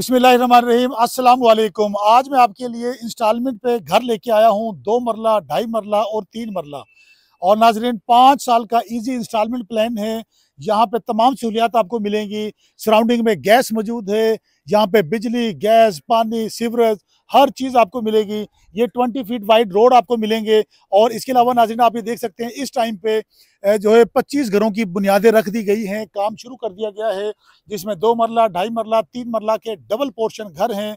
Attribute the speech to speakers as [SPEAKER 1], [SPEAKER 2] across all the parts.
[SPEAKER 1] अस्सलाम वालेकुम आज मैं आपके लिए इंस्टॉलमेंट पे घर लेके आया हूँ दो मरला ढाई मरला और तीन मरला और नाजरीन पाँच साल का इजी इंस्टॉलमेंट प्लान है यहाँ पे तमाम सहूलियात आपको मिलेंगी सराउंडिंग में गैस मौजूद है यहाँ पे बिजली गैस पानी सीवरेज हर चीज़ आपको मिलेगी ये 20 फीट वाइड रोड आपको मिलेंगे और इसके अलावा नाजरीन आप ये देख सकते हैं इस टाइम पे जो है पच्चीस घरों की बुनियादें रख दी गई हैं काम शुरू कर दिया गया है जिसमें दो मरला ढाई मरला तीन मरला के डबल पोर्शन घर हैं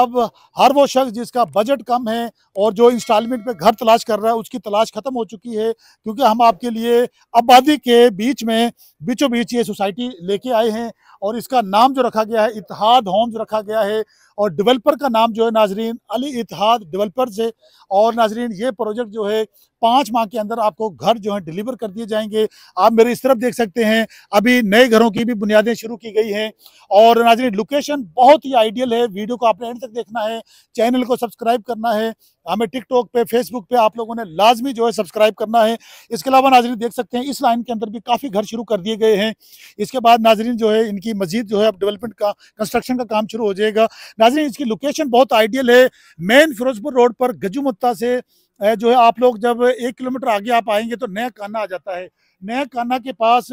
[SPEAKER 1] अब हर वो शख्स जिसका बजट कम है और जो इंस्टॉलमेंट पे घर तलाश कर रहा है उसकी तलाश ख़त्म हो चुकी है क्योंकि हम आपके लिए आबादी के बीच में बीचों बीच ये सोसाइटी लेके आए हैं और इसका नाम जो रखा गया है इतिहाद होम्स रखा गया है और डेवलपर का नाम जो है नाजरीन अली इतिहाद डेवलपर्स है और नाजरीन ये प्रोजेक्ट जो है पाँच माह के अंदर आपको घर जो है डिलीवर कर दिए जाएंगे आप मेरे इस तरफ देख सकते हैं अभी नए घरों की भी बुनियादें शुरू की गई हैं और नाजरी लोकेशन बहुत ही आइडियल है वीडियो को आपने एंड तक देखना है चैनल को सब्सक्राइब करना है हमें टिकटॉक पे फेसबुक पे आप लोगों ने लाजमी जो है सब्सक्राइब करना है इसके अलावा नाजरीन देख सकते हैं इस लाइन के अंदर भी काफ़ी घर शुरू कर दिए गए हैं इसके बाद नाजरीन जो है इनकी मजीद जो है अब डेवलपमेंट का कंस्ट्रक्शन का काम शुरू हो जाएगा नाजरीन इसकी लोकेशन बहुत आइडियल है मेन फिरोजपुर रोड पर गजुमत्ता से जो है आप लोग जब एक किलोमीटर आगे आप आएंगे तो नया काना आ जाता है नया काना के पास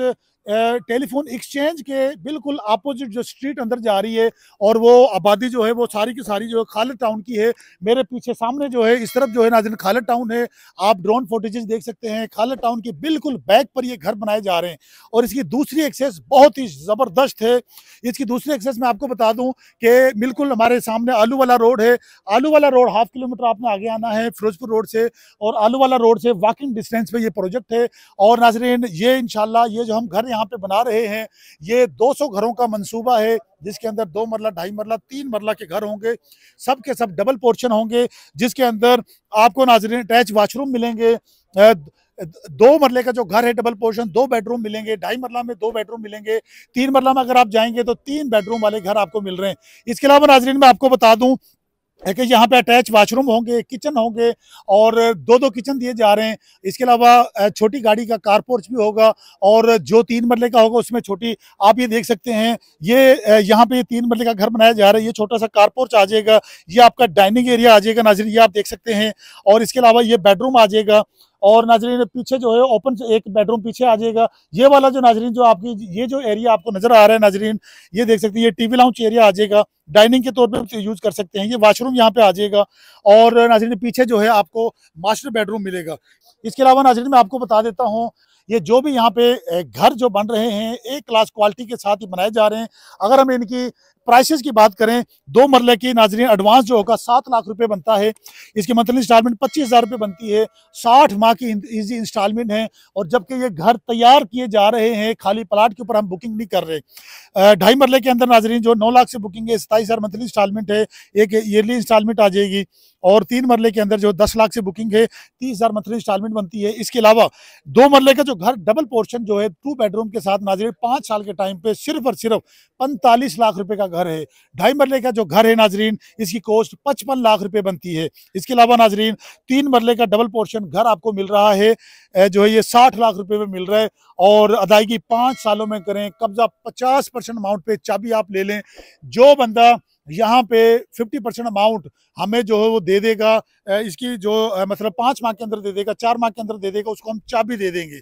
[SPEAKER 1] टेलीफोन एक्सचेंज के बिल्कुल अपोजिट जो स्ट्रीट अंदर जा रही है और वो आबादी जो है वो सारी की सारी जो है खालिद टाउन की है मेरे पीछे सामने जो है इस तरफ जो है नाजिन खालिद टाउन है आप ड्रोन फोटेजेस देख सकते हैं खालिद टाउन के बिल्कुल बैक पर ये घर बनाए जा रहे हैं और इसकी दूसरी एक्सेस बहुत ही ज़बरदस्त है इसकी दूसरी एक्सेस मैं आपको बता दूँ कि बिल्कुल हमारे सामने आलू वाला रोड है आलू वाला रोड हाफ किलोमीटर आपने आगे आना है फिरोजपुर रोड से और आलू वाला रोड से वॉकिंग डिस्टेंस पर यह प्रोजेक्ट है और नाजरीन ये इन ये जो हम घर यहाँ पे बना रहे हैं ये 200 घरों का मंसूबा है जिसके अंदर दो मरला ढाई मरला तीन मरला के घर होंगे सब के सब डबल पोर्शन होंगे जिसके अंदर आपको नाजरीन अटैच वाशरूम मिलेंगे दो मरले का जो घर है डबल पोर्शन दो बेडरूम मिलेंगे ढाई मरला में दो बेडरूम मिलेंगे तीन मरला में अगर आप जाएंगे तो तीन बेडरूम वाले घर आपको मिल रहे हैं इसके अलावा नाजरीन मैं आपको बता दूँ कि यहाँ पे अटैच वाशरूम होंगे किचन होंगे और दो दो किचन दिए जा रहे हैं इसके अलावा छोटी गाड़ी का कार पोर्च भी होगा और जो तीन मरले का होगा उसमें छोटी आप ये देख सकते हैं ये यहाँ पे तीन मरले का घर बनाया जा रहा है ये छोटा सा कार पोर्च आ जाएगा ये आपका डाइनिंग एरिया आ जाएगा नाजर ये आप देख सकते हैं और इसके अलावा ये बेडरूम आ जाएगा और नाजरीन पीछे जो है ओपन एक बेडरूम पीछे आ जाएगा ये वाला जो नाजरीन जो आपकी ये जो एरिया आपको नजर आ रहा है नाजरीन ये देख सकते हैं ये टीवी लाउंज एरिया आ जाएगा डाइनिंग के तौर पे यूज कर सकते हैं ये वाशरूम यहाँ पे आ जाएगा और नाजरीन पीछे जो है आपको मास्टर बेडरूम मिलेगा इसके अलावा नाजरीन मैं आपको बता देता हूँ ये जो भी यहाँ पे घर जो बन रहे हैं एक क्लास क्वालिटी के साथ ही बनाए जा रहे हैं अगर हम इनकी प्राइसेस की बात करें दो मरले की नाजरीन एडवांस जो होगा सात लाख रुपए बनता है इसकी मंथली इंस्टॉलमेंट पच्चीस हज़ार रुपये बनती है साठ माह की इजी इंस्टॉलमेंट है और जबकि ये घर तैयार किए जा रहे हैं खाली प्लाट के ऊपर हम बुकिंग नहीं कर रहे ढाई मरले के अंदर नाजरीन जो नौ लाख से बुकिंग है सताईस हज़ार मंथली इंस्टॉलमेंट है एक ईयरली इंस्टॉलमेंट आ जाएगी और तीन मरले के अंदर जो दस लाख से बुकिंग है तीस हज़ार मंथली इंस्टॉलमेंट बनती है इसके अलावा दो मरले का जो घर डबल पोर्शन जो है टू बेडरूम के साथ नाजरीन पाँच साल के टाइम पे सिर्फ और सिर्फ पैंतालीस लाख रुपये का घर है ढाई मरले का जो घर है नाजरीन इसकी कॉस्ट पचपन लाख रुपए बनती है इसके अलावा नाजरीन तीन मरले का डबल पोर्शन घर आपको मिल रहा है जो है ये साठ लाख रुपए में मिल रहा है और अदायगी पाँच सालों में करें कब्जा पचास परसेंट अमाउंट पे चाबी आप ले लें जो बंदा यहाँ पे 50 परसेंट अमाउंट हमें जो है वो दे देगा इसकी जो मतलब पाँच माह के अंदर दे देगा चार माह के अंदर दे देगा उसको हम चाबी दे देंगे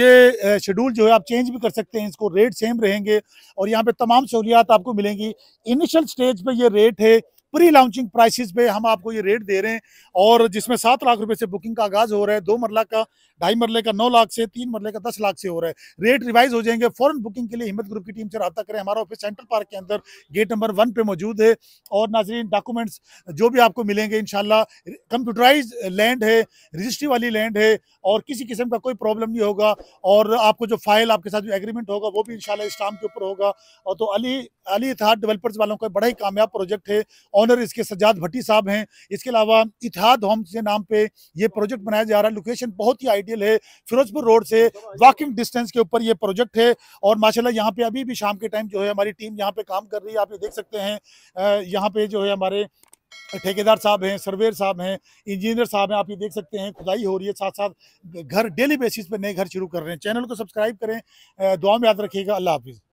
[SPEAKER 1] ये शेड्यूल जो है आप चेंज भी कर सकते हैं इसको रेट सेम रहेंगे और यहाँ पे तमाम सहूलियात आपको मिलेंगी इनिशियल स्टेज पे ये रेट है प्री लॉन्चिंग प्राइसेस पे हम आपको ये रेट दे रहे हैं और जिसमें सात लाख रुपए से बुकिंग का आगाज़ हो रहा है दो मरला का ढाई मरले का नौ लाख से तीन मरले का दस लाख से हो रहा है रेट रिवाइज हो जाएंगे फॉरन बुकिंग के लिए हिम्मत ग्रुप की टीम से रहा करें हमारा ऑफिस सेंट्रल पार्क के अंदर गेट नंबर वन पे मौजूद है और नाजरीन डॉक्यूमेंट्स जो भी आपको मिलेंगे इन कंप्यूटराइज लैंड है रजिस्ट्री वाली लैंड है और किसी किस्म का कोई प्रॉब्लम नहीं होगा और आपको जो फाइल आपके साथ जो एग्रीमेंट होगा वो भी इन इस्लाम के ऊपर होगा और तो अली अली इतिहाद डेवलपर्स वालों का बड़ा ही कामयाब प्रोजेक्ट है ऑनर इसके सज्जाद भट्टी साहब हैं इसके अलावा इतिहाद होम्स के नाम पे ये प्रोजेक्ट बनाया जा रहा है लोकेशन बहुत ही आइडिया आइडियल है फिरोजपुर रोड से वॉकिंग डिस्टेंस के ऊपर ये प्रोजेक्ट है और माशाल्लाह यहाँ पे अभी भी शाम के टाइम जो है हमारी टीम यहाँ पे काम कर रही है आप ये देख सकते हैं यहाँ पे जो है हमारे ठेकेदार साहब हैं सर्वेयर साहब हैं इंजीनियर साहब हैं आप ये देख सकते हैं खुदाई हो रही है साथ साथ घर डेली बेसिस पे नए घर शुरू कर रहे हैं चैनल को सब्सक्राइब करें दुआ में याद रखिएगा अल्लाह हाफिज़